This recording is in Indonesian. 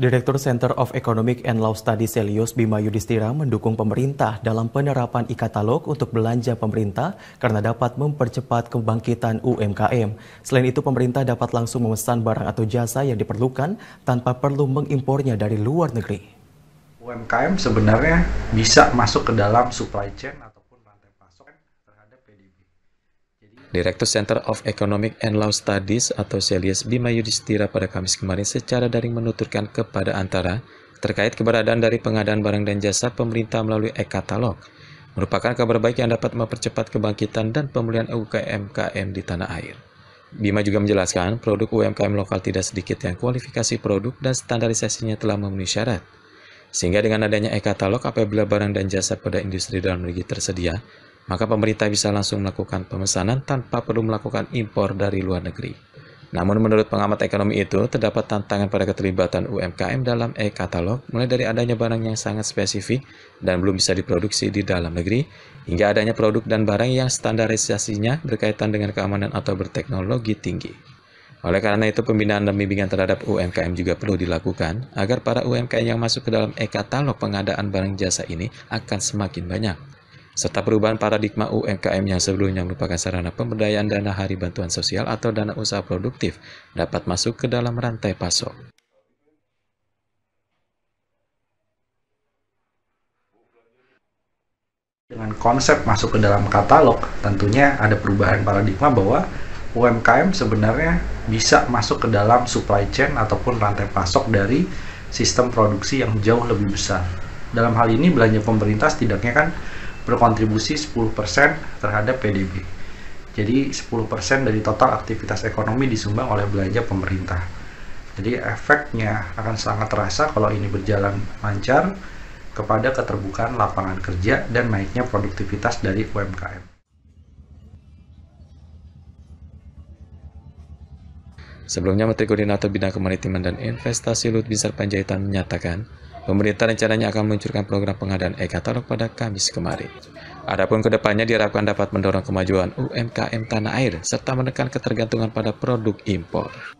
Direktur Center of Economic and Law Studies Selius Bima Yudhistira mendukung pemerintah dalam penerapan e-katalog untuk belanja pemerintah karena dapat mempercepat kebangkitan UMKM. Selain itu, pemerintah dapat langsung memesan barang atau jasa yang diperlukan tanpa perlu mengimpornya dari luar negeri. UMKM sebenarnya bisa masuk ke dalam supply chain Direktur Center of Economic and Law Studies atau Celius Bima Yudhistira pada Kamis kemarin secara daring menuturkan kepada antara terkait keberadaan dari pengadaan barang dan jasa pemerintah melalui e-katalog merupakan kabar baik yang dapat mempercepat kebangkitan dan pemulihan UKM-KM di tanah air. Bima juga menjelaskan, produk UMKM lokal tidak sedikit yang kualifikasi produk dan standarisasinya telah memenuhi syarat. Sehingga dengan adanya e-katalog apabila barang dan jasa pada industri dalam negeri tersedia, maka pemerintah bisa langsung melakukan pemesanan tanpa perlu melakukan impor dari luar negeri. Namun menurut pengamat ekonomi itu, terdapat tantangan pada keterlibatan UMKM dalam e-katalog, mulai dari adanya barang yang sangat spesifik dan belum bisa diproduksi di dalam negeri, hingga adanya produk dan barang yang standarisasinya berkaitan dengan keamanan atau berteknologi tinggi. Oleh karena itu, pembinaan dan bimbingan terhadap UMKM juga perlu dilakukan, agar para UMKM yang masuk ke dalam e-katalog pengadaan barang jasa ini akan semakin banyak serta perubahan paradigma UMKM yang sebelumnya merupakan sarana pemberdayaan dana hari bantuan sosial atau dana usaha produktif dapat masuk ke dalam rantai pasok. Dengan konsep masuk ke dalam katalog, tentunya ada perubahan paradigma bahwa UMKM sebenarnya bisa masuk ke dalam supply chain ataupun rantai pasok dari sistem produksi yang jauh lebih besar. Dalam hal ini belanja pemerintah setidaknya kan berkontribusi 10% terhadap PDB. Jadi 10% dari total aktivitas ekonomi disumbang oleh belanja pemerintah. Jadi efeknya akan sangat terasa kalau ini berjalan lancar kepada keterbukaan lapangan kerja dan naiknya produktivitas dari UMKM. Sebelumnya, Menteri Koordinator Bidang Kemaritiman dan Investasi Lut Binsar Panjaitan menyatakan, Pemerintah rencananya akan meluncurkan program pengadaan e-katalog pada Kamis kemarin. Adapun kedepannya diharapkan dapat mendorong kemajuan UMKM tanah air serta menekan ketergantungan pada produk impor.